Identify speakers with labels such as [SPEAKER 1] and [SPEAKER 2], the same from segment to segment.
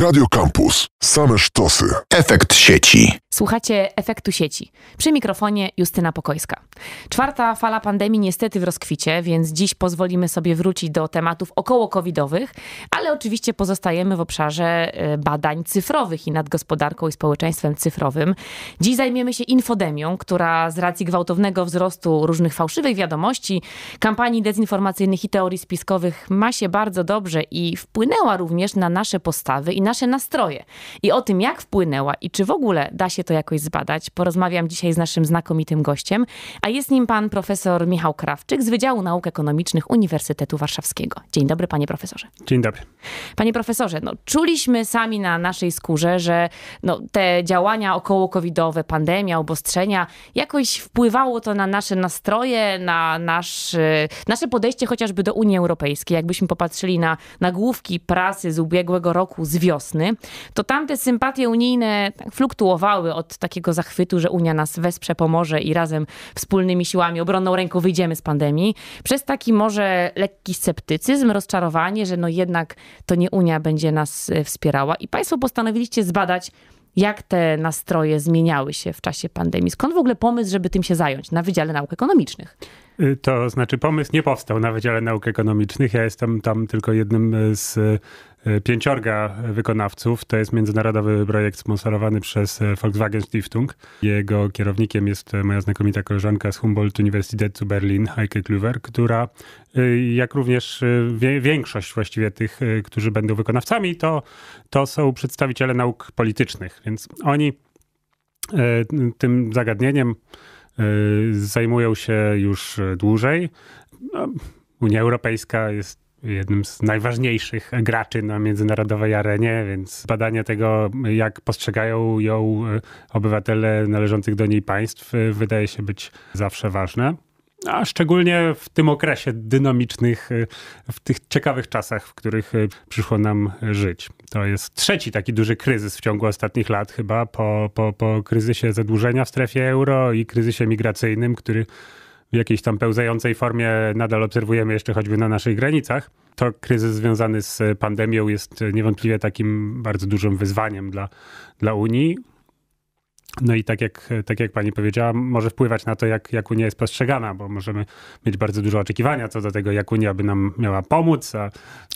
[SPEAKER 1] Radio Campus. Same sztosy. Efekt sieci. Słuchacie efektu sieci. Przy mikrofonie Justyna Pokojska. Czwarta fala pandemii niestety w rozkwicie, więc dziś pozwolimy sobie wrócić do tematów około covidowych, ale oczywiście pozostajemy w obszarze e, badań cyfrowych i nad gospodarką i społeczeństwem cyfrowym. Dziś zajmiemy się infodemią, która z racji gwałtownego wzrostu różnych fałszywych wiadomości, kampanii dezinformacyjnych i teorii spiskowych ma się bardzo dobrze i wpłynęła również na nasze postawy i na nasze nastroje. I o tym, jak wpłynęła i czy w ogóle da się to jakoś zbadać, porozmawiam dzisiaj z naszym znakomitym gościem, a jest nim pan profesor Michał Krawczyk z Wydziału Nauk Ekonomicznych Uniwersytetu Warszawskiego. Dzień dobry, panie profesorze. Dzień dobry. Panie profesorze, no, czuliśmy sami na naszej skórze, że no, te działania około-covidowe, pandemia, obostrzenia, jakoś wpływało to na nasze nastroje, na nasz, nasze podejście chociażby do Unii Europejskiej. Jakbyśmy popatrzyli na nagłówki prasy z ubiegłego roku, z wiosny, wiosny, to tamte sympatie unijne tak fluktuowały od takiego zachwytu, że Unia nas wesprze, pomoże i razem wspólnymi siłami, obronną ręką wyjdziemy z pandemii, przez taki może lekki sceptycyzm, rozczarowanie, że no jednak to nie Unia będzie nas e, wspierała. I Państwo postanowiliście zbadać, jak te nastroje zmieniały się w czasie pandemii. Skąd w ogóle pomysł, żeby tym się zająć na Wydziale Nauk Ekonomicznych?
[SPEAKER 2] To znaczy pomysł nie powstał na Wydziale Nauk Ekonomicznych. Ja jestem tam tylko jednym z e, pięciorga wykonawców. To jest międzynarodowy projekt sponsorowany przez e, Volkswagen Stiftung. Jego kierownikiem jest e, moja znakomita koleżanka z Humboldt Universität zu Berlin, Heike Klüver, która jak również większość właściwie tych, którzy będą wykonawcami, to, to są przedstawiciele nauk politycznych. Więc oni tym zagadnieniem Y, zajmują się już dłużej. No, Unia Europejska jest jednym z najważniejszych graczy na międzynarodowej arenie, więc badanie tego, jak postrzegają ją y, obywatele należących do niej państw, y, wydaje się być zawsze ważne. A szczególnie w tym okresie dynamicznych, w tych ciekawych czasach, w których przyszło nam żyć. To jest trzeci taki duży kryzys w ciągu ostatnich lat chyba po, po, po kryzysie zadłużenia w strefie euro i kryzysie migracyjnym, który w jakiejś tam pełzającej formie nadal obserwujemy jeszcze choćby na naszych granicach. To kryzys związany z pandemią jest niewątpliwie takim bardzo dużym wyzwaniem dla, dla Unii, no i tak jak, tak jak pani powiedziała, może wpływać na to, jak, jak Unia jest postrzegana, bo możemy mieć bardzo dużo oczekiwania co do tego, jak Unia by nam miała pomóc, a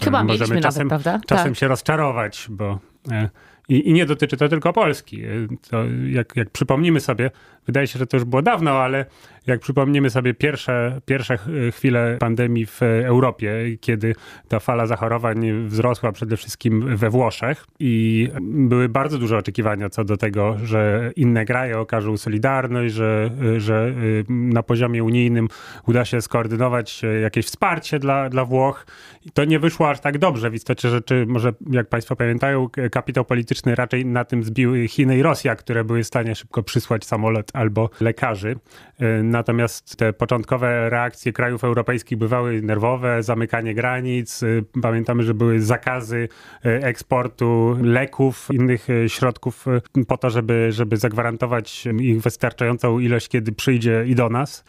[SPEAKER 2] Chyba możemy czasem, nawet, czasem tak. się rozczarować, bo e, i, I, nie dotyczy to tylko Polski. Y, to jak, jak przypomnimy sobie, wydaje się, że to już było dawno, ale jak przypomnimy sobie pierwsze, pierwsze y, chwile pandemii w Europie, kiedy ta fala zachorowań wzrosła przede wszystkim we Włoszech i były bardzo duże oczekiwania co do tego, że inne kraje okażą solidarność, że, y, że na poziomie unijnym uda się skoordynować jakieś wsparcie dla, dla Włoch. I to nie wyszło aż tak dobrze. W istocie rzeczy, może jak Państwo pamiętają, kapitał polityczny logistyczny raczej na tym zbiły Chiny i Rosja, które były w stanie szybko przysłać samolot albo lekarzy. E, natomiast te początkowe reakcje krajów europejskich bywały nerwowe, zamykanie granic. E, pamiętamy, że były zakazy e, eksportu leków, innych środków po to, żeby, żeby zagwarantować ich wystarczającą ilość, kiedy przyjdzie i do nas.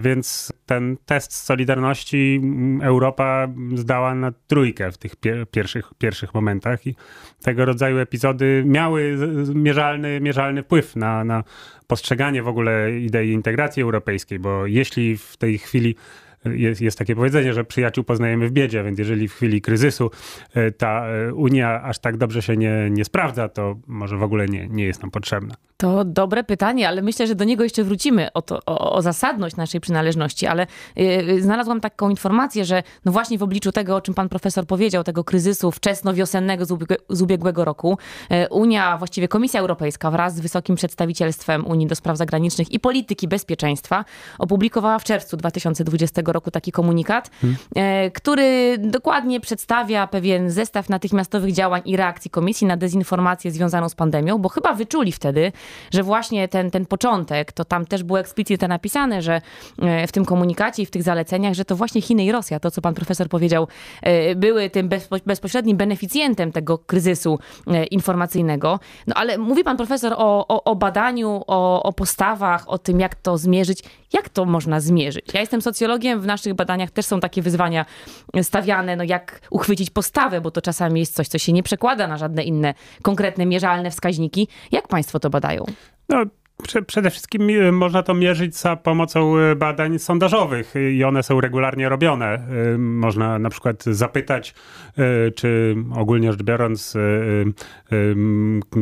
[SPEAKER 2] Więc ten test Solidarności Europa zdała na trójkę w tych pierwszych, pierwszych momentach i tego rodzaju epizody miały mierzalny, mierzalny wpływ na, na postrzeganie w ogóle idei integracji europejskiej, bo jeśli w tej chwili jest, jest takie powiedzenie, że przyjaciół poznajemy w biedzie, więc jeżeli w chwili kryzysu e, ta e, Unia aż tak dobrze się nie, nie sprawdza, to może w ogóle nie, nie jest nam potrzebna.
[SPEAKER 1] To dobre pytanie, ale myślę, że do niego jeszcze wrócimy, o, to, o, o zasadność naszej przynależności, ale yy, znalazłam taką informację, że no właśnie w obliczu tego, o czym pan profesor powiedział, tego kryzysu wczesno-wiosennego z, z ubiegłego roku, yy, Unia, właściwie Komisja Europejska wraz z wysokim przedstawicielstwem Unii do Spraw Zagranicznych i Polityki Bezpieczeństwa opublikowała w czerwcu 2020 roku taki komunikat, hmm. E, który dokładnie przedstawia pewien zestaw natychmiastowych działań i reakcji komisji na dezinformację związaną z pandemią, bo chyba wyczuli wtedy, że właśnie ten, ten początek, to tam też było eksplicitnie napisane, że e, w tym komunikacie i w tych zaleceniach, że to właśnie Chiny i Rosja, to co pan profesor powiedział, e, były tym bezpośrednim beneficjentem tego kryzysu informacyjnego. No ale mówi pan profesor o, o, o badaniu, o, o postawach, o tym, jak to zmierzyć. Jak to można zmierzyć? Ja jestem socjologiem, w naszych badaniach też są takie wyzwania stawiane, no jak uchwycić postawę, bo to czasami jest coś, co się nie przekłada na żadne inne konkretne, mierzalne wskaźniki. Jak państwo to badają?
[SPEAKER 2] No, Przede wszystkim y, można to mierzyć za pomocą y, badań sondażowych i one są regularnie robione. Y, można na przykład zapytać, czy ogólnie rzecz biorąc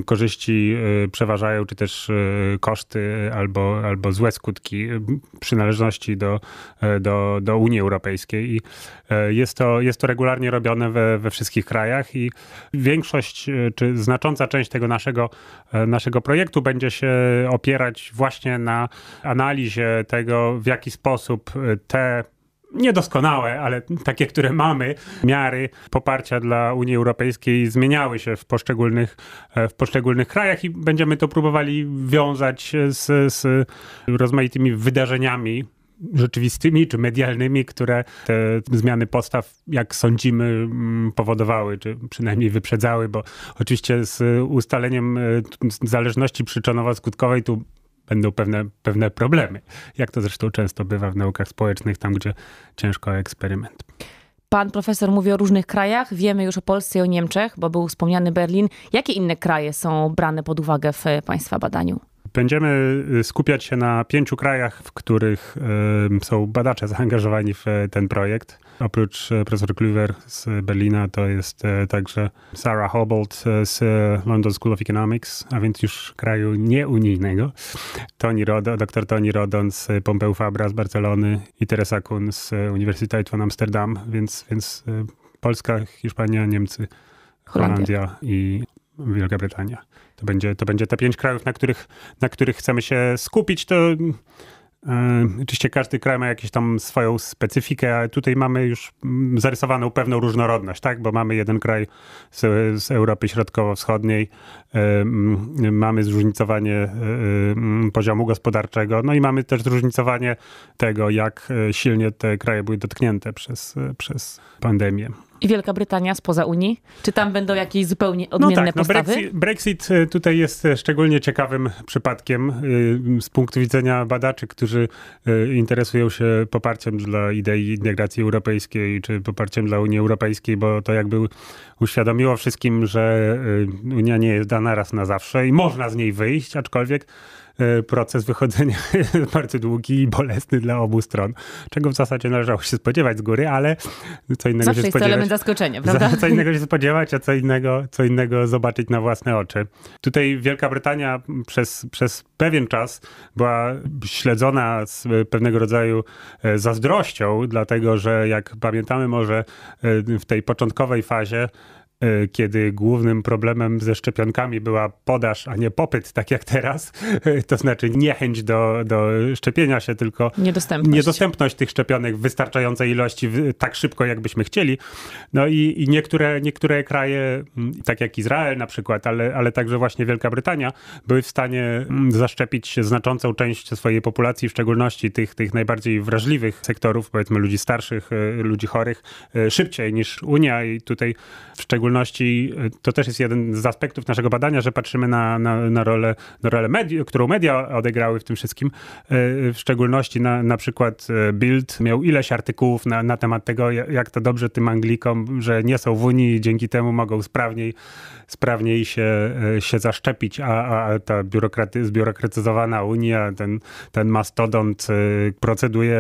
[SPEAKER 2] korzyści przeważają, czy też koszty albo, albo złe skutki przynależności do, do, do Unii Europejskiej. I jest to, jest to regularnie robione we, we wszystkich krajach i większość, czy znacząca część tego naszego, naszego projektu będzie się opierać opierać właśnie na analizie tego, w jaki sposób y, te niedoskonałe, ale takie, które mamy, miary poparcia dla Unii Europejskiej zmieniały się w poszczególnych, e, w poszczególnych krajach i będziemy to próbowali wiązać z, z rozmaitymi wydarzeniami rzeczywistymi czy medialnymi, które te zmiany postaw, jak sądzimy, mm, powodowały, czy przynajmniej wyprzedzały, bo oczywiście z ustaleniem y, zależności przyczynowo-skutkowej tu będą pewne, pewne problemy, jak to zresztą często bywa w naukach społecznych, tam gdzie ciężko eksperyment.
[SPEAKER 1] Pan profesor mówi o różnych krajach. Wiemy już o Polsce i o Niemczech, bo był wspomniany Berlin. Jakie inne kraje są brane pod uwagę w e, Państwa badaniu?
[SPEAKER 2] Będziemy y, skupiać się na pięciu krajach, w których y, są badacze zaangażowani w y, ten projekt. Oprócz profesor Kluwer z Berlina, to jest także Sarah Hobolt z London School of Economics, a więc już kraju nieunijnego. Tony Rodon, dr Tony Rodon z Pompeu Fabra z Barcelony i Teresa Kuhn z Uniwersytetu Amsterdam, więc, więc Polska, Hiszpania, Niemcy, Holandia, Holandia i Wielka Brytania. To będzie, to będzie te pięć krajów, na których, na których chcemy się skupić. To yy, oczywiście każdy kraj ma jakąś tam swoją specyfikę, ale tutaj mamy już mm, zarysowaną pewną różnorodność, tak? Bo mamy jeden kraj z, z Europy Środkowo-Wschodniej, yy, mamy zróżnicowanie yy, poziomu gospodarczego, no i mamy też zróżnicowanie tego, jak silnie te kraje były dotknięte przez, przez pandemię.
[SPEAKER 1] I Wielka Brytania spoza Unii? Czy tam będą jakieś zupełnie no odmienne tak, no tak, postawy? No Brexit,
[SPEAKER 2] Brexit e, tutaj jest e, szczególnie ciekawym przypadkiem e, z punktu widzenia badaczy, którzy interesują się poparciem dla idei integracji europejskiej czy poparciem dla Unii Europejskiej, bo to jakby uświadomiło wszystkim, że Unia nie jest dana raz na zawsze i można z niej wyjść, aczkolwiek E, proces wychodzenia bardzo długi i bolesny dla obu stron, czego w zasadzie należało się spodziewać z góry, ale co innego Zawsze się spodziewać. Zawsze jest element zaskoczenia, prawda? Co innego się spodziewać, a co innego, co innego zobaczyć na własne oczy. Tutaj Wielka Brytania przez, przez pewien czas była śledzona z pewnego rodzaju e, zazdrością, dlatego że jak pamiętamy może e, w tej początkowej fazie Y, kiedy głównym problemem ze szczepionkami była podaż, a nie popyt, tak jak teraz, y, to znaczy niechęć do, do szczepienia się, tylko niedostępność. niedostępność tych szczepionek w wystarczającej ilości tak szybko, jakbyśmy chcieli. No i, i niektóre, niektóre kraje, mm, tak jak Izrael na przykład, ale, ale także właśnie Wielka Brytania, były w stanie mm, zaszczepić znaczącą część swojej populacji, w szczególności tych, tych najbardziej wrażliwych sektorów, powiedzmy ludzi starszych, y, ludzi chorych, szybciej niż Unia i tutaj w szczególności szczególności e, to też jest jeden z aspektów naszego badania, że patrzymy na, na, na rolę, na rolę medi którą media odegrały w tym wszystkim. E, w szczególności na, na przykład e, Bild miał ileś artykułów na, na temat tego, jak to dobrze tym Anglikom, że nie są w Unii i dzięki temu mogą sprawniej, sprawniej się, się zaszczepić, a, a ta biurokraty, zbiurokratyzowana Unia, ten, ten mastodont proceduje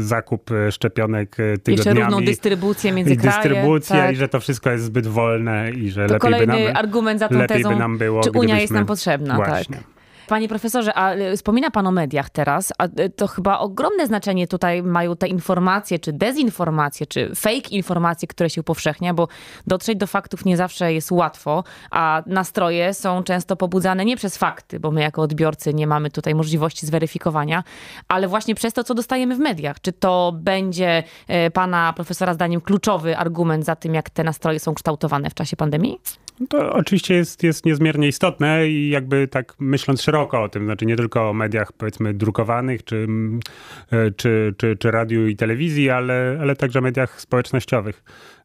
[SPEAKER 2] zakup szczepionek tygodniami. Jeszcze równą
[SPEAKER 1] dystrybucję między krajami. Dystrybucja tak. i że
[SPEAKER 2] to wszystko jest zbyt wolne wolne i że to lepiej by nam... kolejny argument za tą lepiej tezą, by nam było, czy Unia gdybyśmy... jest nam potrzebna. Tak. Właśnie. Tak.
[SPEAKER 1] Panie profesorze, a e, wspomina pan o mediach teraz, a e, to chyba ogromne znaczenie tutaj mają te informacje, czy dezinformacje, czy fake informacje, które się upowszechnia, bo dotrzeć do faktów nie zawsze jest łatwo, a nastroje są często pobudzane nie przez fakty, bo my jako odbiorcy nie mamy tutaj możliwości zweryfikowania, ale właśnie przez to, co dostajemy w mediach. Czy to będzie e, pana profesora zdaniem kluczowy argument za tym, jak te nastroje są kształtowane w czasie pandemii?
[SPEAKER 2] No to oczywiście jest, jest niezmiernie istotne i jakby tak myśląc szeroko o tym, znaczy nie tylko o mediach powiedzmy drukowanych czy, e, czy, czy, czy radiu i telewizji, ale, ale także mediach społecznościowych.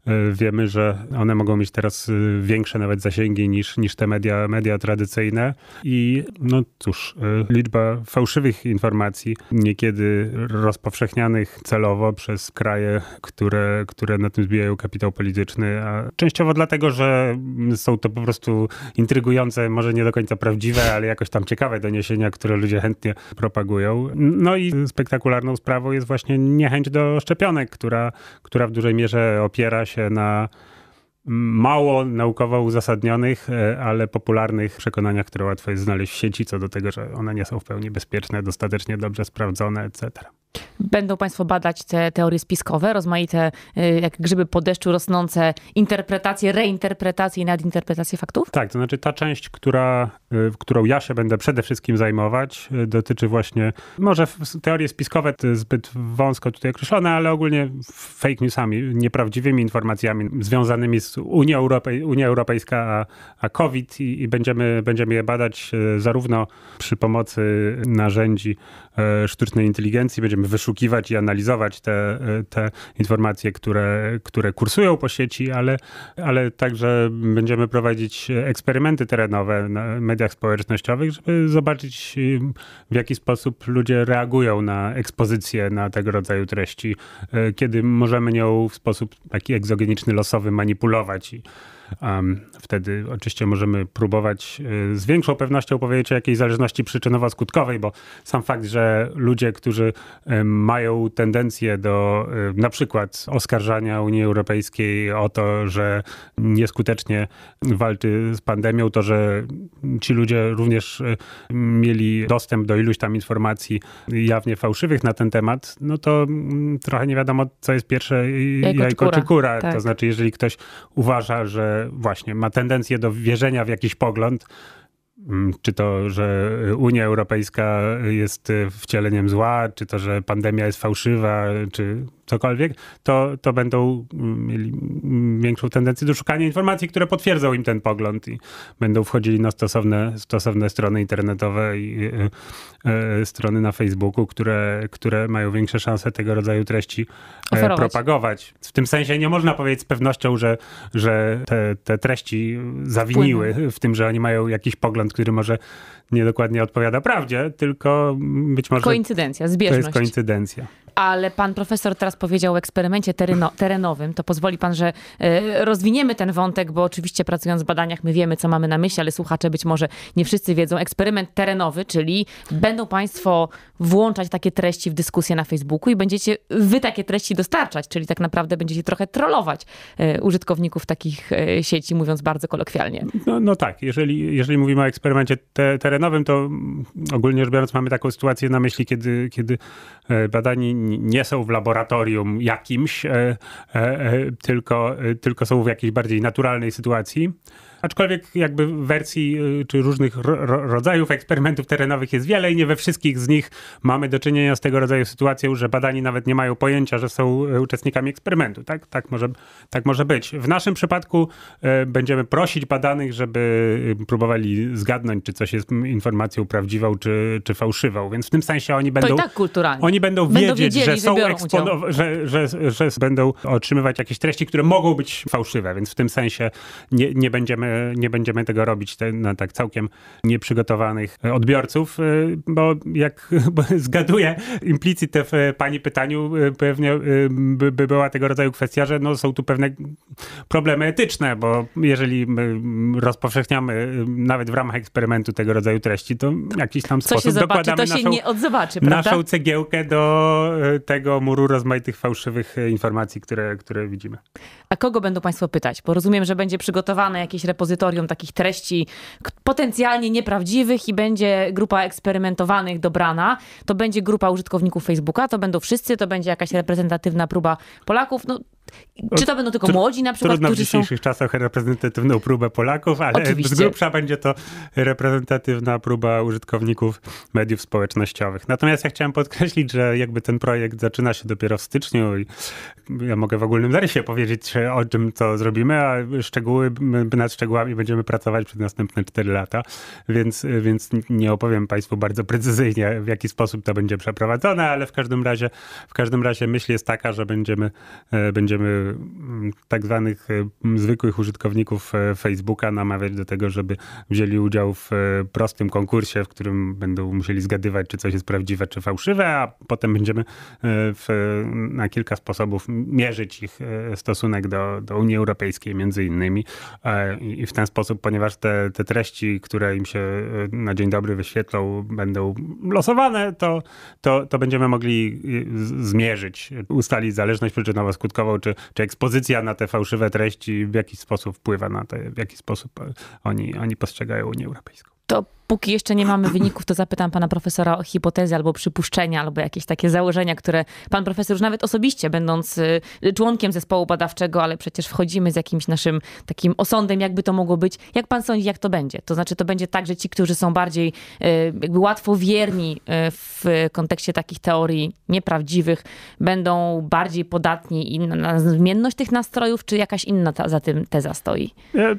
[SPEAKER 2] E, wiemy, że one mogą mieć teraz e, większe nawet zasięgi niż, niż te media, media tradycyjne. I no cóż, e, liczba fałszywych informacji, niekiedy rozpowszechnianych celowo przez kraje, które, które na tym zbijają kapitał polityczny, a częściowo dlatego, że są to po prostu intrygujące, może nie do końca prawdziwe, ale jakoś tam ciekawe doniesienia, które ludzie chętnie propagują. No i spektakularną sprawą jest właśnie niechęć do szczepionek, która, która w dużej mierze opiera się się na mało naukowo uzasadnionych, e, ale popularnych przekonaniach, które łatwo jest znaleźć w sieci co do tego, że one nie są w pełni bezpieczne, dostatecznie dobrze sprawdzone, etc.
[SPEAKER 1] Będą Państwo badać te teorie spiskowe, rozmaite, y, jak grzyby po deszczu rosnące, interpretacje, reinterpretacje i nadinterpretacje faktów?
[SPEAKER 2] Tak, to znaczy ta część, która, y, którą ja się będę przede wszystkim zajmować, y, dotyczy właśnie, może teorie spiskowe to zbyt wąsko tutaj określone, ale ogólnie fake newsami, nieprawdziwymi informacjami związanymi z Unią, Europej, Europejską, a, a COVID i, i będziemy, będziemy je badać zarówno przy pomocy narzędzi sztucznej inteligencji, będziemy wyszukiwać i analizować te, te informacje, które, które kursują po sieci, ale, ale także będziemy prowadzić eksperymenty terenowe na mediach społecznościowych, żeby zobaczyć, w jaki sposób ludzie reagują na ekspozycję, na tego rodzaju treści, kiedy możemy nią w sposób taki egzogeniczny, losowy manipulować. I, um, Wtedy oczywiście możemy próbować y, z większą pewnością powiedzieć o jakiejś zależności przyczynowo-skutkowej, bo sam fakt, że ludzie, którzy mają tendencję do y, na przykład oskarżania Unii Europejskiej o to, że nieskutecznie walczy z pandemią, to że ci ludzie również y, mieli dostęp do iluś tam informacji jawnie fałszywych na ten temat, no to mm, trochę nie wiadomo, co jest pierwsze jajko, jajko czy kura. Czy kura. Tak. To znaczy, jeżeli ktoś uważa, że właśnie ma tendencję do wierzenia w jakiś pogląd, mm, czy to, że Unia Europejska jest e, wcieleniem zła, czy to, że pandemia jest fałszywa, czy cokolwiek, to, to będą mm, mieli mm, większą tendencję do szukania informacji, które potwierdzą im ten pogląd i będą wchodzili na stosowne, stosowne strony internetowe i e, e, strony na Facebooku, które, które mają większe szanse tego rodzaju treści e, propagować. W tym sensie nie można powiedzieć z pewnością, że, że te, te treści zawiniły w tym, że oni mają jakiś pogląd, który może niedokładnie odpowiada prawdzie, tylko być może...
[SPEAKER 1] Koincydencja, zbieżność. To jest
[SPEAKER 2] koincydencja
[SPEAKER 1] ale pan profesor teraz powiedział o eksperymencie tereno, terenowym. To pozwoli pan, że e, rozwiniemy ten wątek, bo oczywiście pracując w badaniach my wiemy, co mamy na myśli, ale słuchacze być może nie wszyscy wiedzą. Eksperyment terenowy, czyli będą państwo włączać takie treści w dyskusję na Facebooku i będziecie wy takie treści dostarczać, czyli tak naprawdę będziecie trochę trollować e, użytkowników takich e, sieci, mówiąc bardzo kolokwialnie.
[SPEAKER 2] No, no tak, jeżeli, jeżeli mówimy o eksperymencie te, terenowym, to ogólnie rzecz biorąc mamy taką sytuację na myśli, kiedy, kiedy badani nie są w laboratorium jakimś, e, e, e, tylko, tylko są w jakiejś bardziej naturalnej sytuacji aczkolwiek jakby wersji y, czy różnych ro rodzajów eksperymentów terenowych jest wiele i nie we wszystkich z nich mamy do czynienia z tego rodzaju sytuacją, że badani nawet nie mają pojęcia, że są y, uczestnikami eksperymentu. Tak, tak, może, tak może być. W naszym przypadku y, będziemy prosić badanych, żeby próbowali zgadnąć, czy coś jest informacją prawdziwą, czy, czy fałszywą. Więc w tym sensie oni będą. tak kulturalnie. Oni będą, będą wiedzieć, wiedzieli, że są że, że, że, że będą otrzymywać jakieś treści, które mogą być fałszywe, więc w tym sensie nie, nie będziemy nie będziemy tego robić te, na tak całkiem nieprzygotowanych e, odbiorców, e, bo jak bo zgaduję implicyte w e, pani pytaniu, pewnie by, by była tego rodzaju kwestia, że no, są tu pewne problemy etyczne, bo jeżeli mm, rozpowszechniamy nawet w ramach eksperymentu tego rodzaju treści, to w jakiś tam Co sposób zobaczy, dokładamy naszą,
[SPEAKER 1] odzobaczy, naszą
[SPEAKER 2] cegiełkę do tego muru rozmaitych fałszywych informacji, które, które widzimy.
[SPEAKER 1] A kogo będą Państwo pytać? Bo rozumiem, że będzie przygotowane jakieś repozytorium takich treści potencjalnie nieprawdziwych i będzie grupa eksperymentowanych dobrana. To będzie grupa użytkowników Facebooka, to będą wszyscy, to będzie jakaś reprezentatywna próba Polaków. No, czy to będą tylko młodzi na przykład? Trudno w dzisiejszych
[SPEAKER 2] są... czasach reprezentatywną próbę Polaków, ale Oczywiście. z grubsza będzie to reprezentatywna próba użytkowników mediów społecznościowych. Natomiast ja chciałem podkreślić, że jakby ten projekt zaczyna się dopiero w styczniu i ja mogę w ogólnym zarysie powiedzieć o czym to zrobimy, a szczegóły, nad szczegółami szczegółami będziemy pracować przez następne 4 lata, więc, więc nie opowiem Państwu bardzo precyzyjnie, w jaki sposób to będzie przeprowadzone, ale w każdym razie, w każdym razie myśl jest taka, że będziemy, e, będziemy mm, tak zwanych e, zwykłych użytkowników e, Facebooka namawiać do tego, żeby wzięli udział w prostym konkursie, w którym będą musieli zgadywać, czy coś jest prawdziwe, czy fałszywe, a potem będziemy w, na kilka sposobów mierzyć ich stosunek do, do Unii Europejskiej między innymi i w ten sposób, ponieważ te, te treści, które im się e, na dzień dobry wyświetlą, będą losowane, to, to, to będziemy mogli e, zmierzyć, ustalić zależność przyczynowo-skutkową, czy, czy ekspozycja na te fałszywe treści w jakiś sposób wpływa na to, w jaki sposób e, oni, oni postrzegają Unię Europejską.
[SPEAKER 1] To póki jeszcze nie mamy wyników, to zapytam pana profesora o hipotezy albo przypuszczenia, albo jakieś takie założenia, które pan profesor już nawet osobiście, będąc y, członkiem zespołu badawczego, ale przecież wchodzimy z jakimś naszym takim osądem, jakby to mogło być. Jak pan sądzi, jak to będzie? To znaczy, to będzie tak, że ci, którzy są bardziej y, jakby łatwowierni y, w kontekście takich teorii nieprawdziwych, będą bardziej podatni i na zmienność tych nastrojów, czy jakaś inna ta, za tym teza stoi?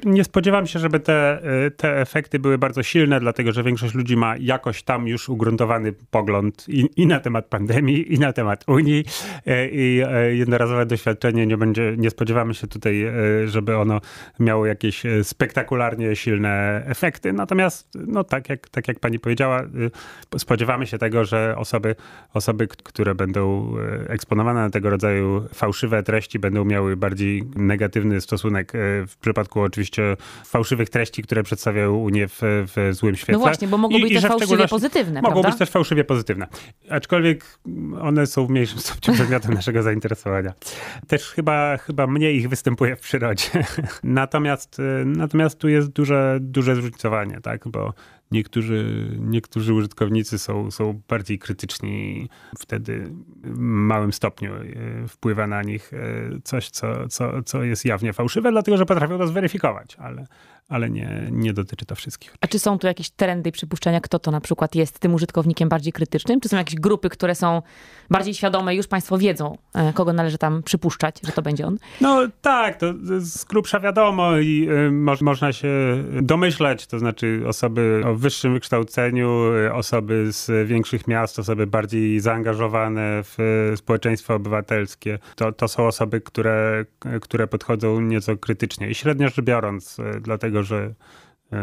[SPEAKER 2] Nie spodziewam się, żeby te, te efekty były bardzo silne, dlatego dlatego że większość ludzi ma jakoś tam już ugruntowany pogląd i, i na temat pandemii, i na temat Unii. E, I e, jednorazowe doświadczenie nie będzie, nie spodziewamy się tutaj, e, żeby ono miało jakieś spektakularnie silne efekty. Natomiast, no tak jak, tak jak pani powiedziała, spodziewamy się tego, że osoby, osoby, które będą eksponowane na tego rodzaju fałszywe treści, będą miały bardziej negatywny stosunek w przypadku oczywiście fałszywych treści, które przedstawiają Unię w, w złym świecie świetle. No właśnie, bo mogą być też fałszywie pozytywne, Mogą prawda? być też fałszywie pozytywne. Aczkolwiek one są w mniejszym stopniu przedmiotem naszego zainteresowania. Też chyba, chyba mniej ich występuje w przyrodzie. natomiast, y, natomiast tu jest duże, duże zróżnicowanie, tak? Bo Niektórzy, niektórzy użytkownicy są, są bardziej krytyczni, wtedy w małym stopniu e, wpływa na nich e, coś, co, co, co jest jawnie fałszywe, dlatego że potrafią to zweryfikować, ale, ale nie, nie dotyczy to wszystkich.
[SPEAKER 1] A czy są tu jakieś trendy i przypuszczenia, kto to na przykład jest tym użytkownikiem bardziej krytycznym? Czy są jakieś grupy, które są bardziej świadome, już Państwo wiedzą, e, kogo należy tam przypuszczać, że to będzie on?
[SPEAKER 2] No tak, to z grubsza wiadomo i y, mo można się domyślać, to znaczy osoby o wyższym wykształceniu, y, osoby z większych miast, osoby bardziej zaangażowane w y, społeczeństwo obywatelskie. To, to są osoby, które, y, które podchodzą nieco krytycznie i średnio rzecz biorąc, dlatego że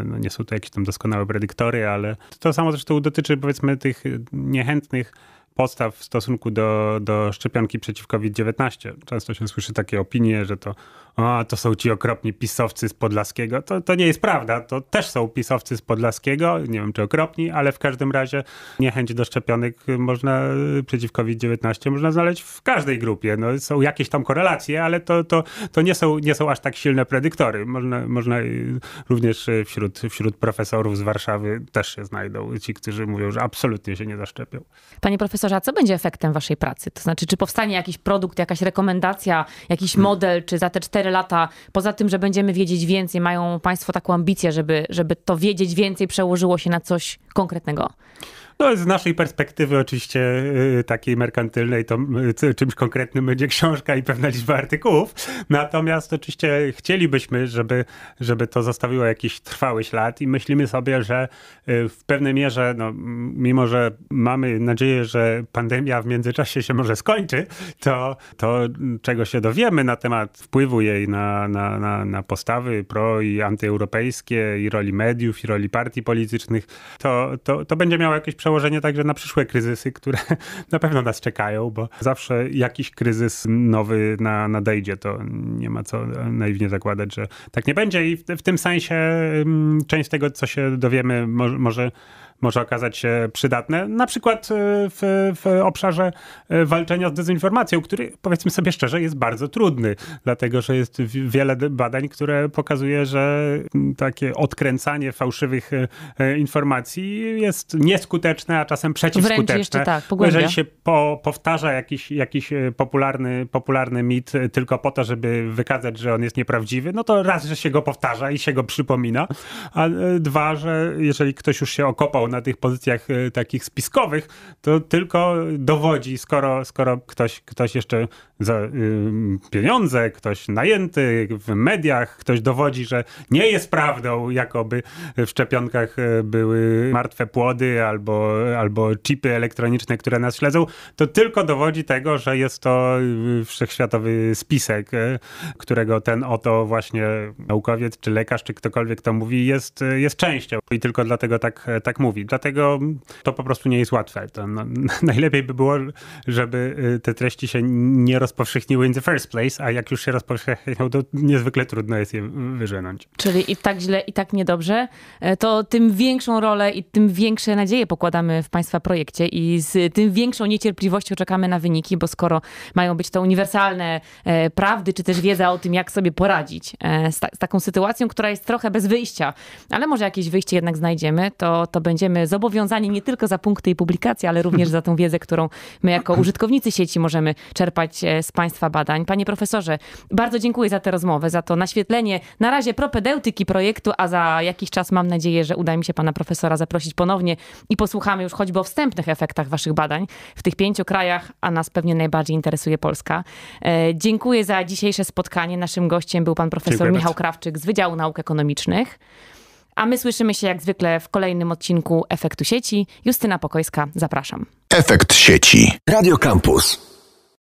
[SPEAKER 2] no nie są to jakieś tam doskonałe predyktory, ale to samo zresztą dotyczy powiedzmy tych niechętnych postaw w stosunku do, do szczepionki przeciw COVID-19. Często się słyszy takie opinie, że to o, to są ci okropni pisowcy z Podlaskiego. To, to nie jest prawda, to też są pisowcy z Podlaskiego, nie wiem czy okropni, ale w każdym razie niechęć do szczepionek można przeciwko COVID-19 można znaleźć w każdej grupie. No, są jakieś tam korelacje, ale to, to, to nie, są, nie są aż tak silne predyktory. Można, można również wśród, wśród profesorów z Warszawy też się znajdą ci, którzy mówią, że absolutnie się nie zaszczepią.
[SPEAKER 1] Panie profesorze, a co będzie efektem waszej pracy? To znaczy, czy powstanie jakiś produkt, jakaś rekomendacja, jakiś model, czy za te cztery 4 lata, poza tym, że będziemy wiedzieć więcej, mają Państwo taką ambicję, żeby, żeby to wiedzieć więcej przełożyło się na coś konkretnego?
[SPEAKER 2] No, z naszej perspektywy, oczywiście y, takiej merkantylnej, to y, czymś konkretnym będzie książka i pewna liczba artykułów. Natomiast oczywiście chcielibyśmy, żeby, żeby to zostawiło jakiś trwały ślad i myślimy sobie, że y, w pewnej mierze, no, mimo że mamy nadzieję, że pandemia w międzyczasie się może skończy, to, to czego się dowiemy na temat wpływu jej na, na, na, na postawy pro i antyeuropejskie i roli mediów i roli partii politycznych, to, to, to będzie miało jakieś przełożenie także na przyszłe kryzysy, które na pewno nas czekają, bo zawsze jakiś kryzys nowy na, nadejdzie, to nie ma co naiwnie zakładać, że tak nie będzie i w, w tym sensie mm, część tego, co się dowiemy, może może okazać się przydatne, na przykład e, w, w obszarze e, walczenia z dezinformacją, który powiedzmy sobie szczerze jest bardzo trudny, dlatego że jest wiele badań, które pokazuje, że takie odkręcanie fałszywych e, informacji jest nieskuteczne, a czasem przeciwskuteczne. tak, no, Jeżeli się po, powtarza jakiś, jakiś popularny, popularny mit tylko po to, żeby wykazać, że on jest nieprawdziwy, no to raz, że się go powtarza i się go przypomina, a dwa, że jeżeli ktoś już się okopał na tych pozycjach e, takich spiskowych, to tylko dowodzi, skoro, skoro ktoś, ktoś jeszcze za y, pieniądze, ktoś najęty w mediach, ktoś dowodzi, że nie jest prawdą, jakoby w szczepionkach e, były martwe płody albo, albo chipy elektroniczne, które nas śledzą, to tylko dowodzi tego, że jest to y, wszechświatowy spisek, e, którego ten oto właśnie naukowiec, czy lekarz, czy ktokolwiek to mówi, jest, jest częścią i tylko dlatego tak, tak mówi mówi. Dlatego to po prostu nie jest łatwe. To, no, najlepiej by było, żeby y, te treści się nie rozpowszechniły in the first place, a jak już się rozpowszechnią, to niezwykle trudno jest je wyżenąć.
[SPEAKER 1] Czyli i tak źle, i tak niedobrze, e, to tym większą rolę i tym większe nadzieje pokładamy w Państwa projekcie i z tym większą niecierpliwością czekamy na wyniki, bo skoro mają być to uniwersalne e, prawdy, czy też wiedza o tym, jak sobie poradzić e, z, ta z taką sytuacją, która jest trochę bez wyjścia, ale może jakieś wyjście jednak znajdziemy, to, to będzie będziemy zobowiązani nie tylko za punkty i publikacje, ale również za tą wiedzę, którą my jako użytkownicy sieci możemy czerpać e, z Państwa badań. Panie profesorze, bardzo dziękuję za tę rozmowę, za to naświetlenie na razie propedeutyki projektu, a za jakiś czas mam nadzieję, że uda mi się pana profesora zaprosić ponownie i posłuchamy już choćby o wstępnych efektach waszych badań w tych pięciu krajach, a nas pewnie najbardziej interesuje Polska. E, dziękuję za dzisiejsze spotkanie. Naszym gościem był pan profesor Dziękuję Michał bardzo. Krawczyk z Wydziału Nauk Ekonomicznych. A my słyszymy się jak zwykle w kolejnym odcinku Efektu Sieci. Justyna Pokojska, zapraszam.
[SPEAKER 2] Efekt Sieci. Radio Campus.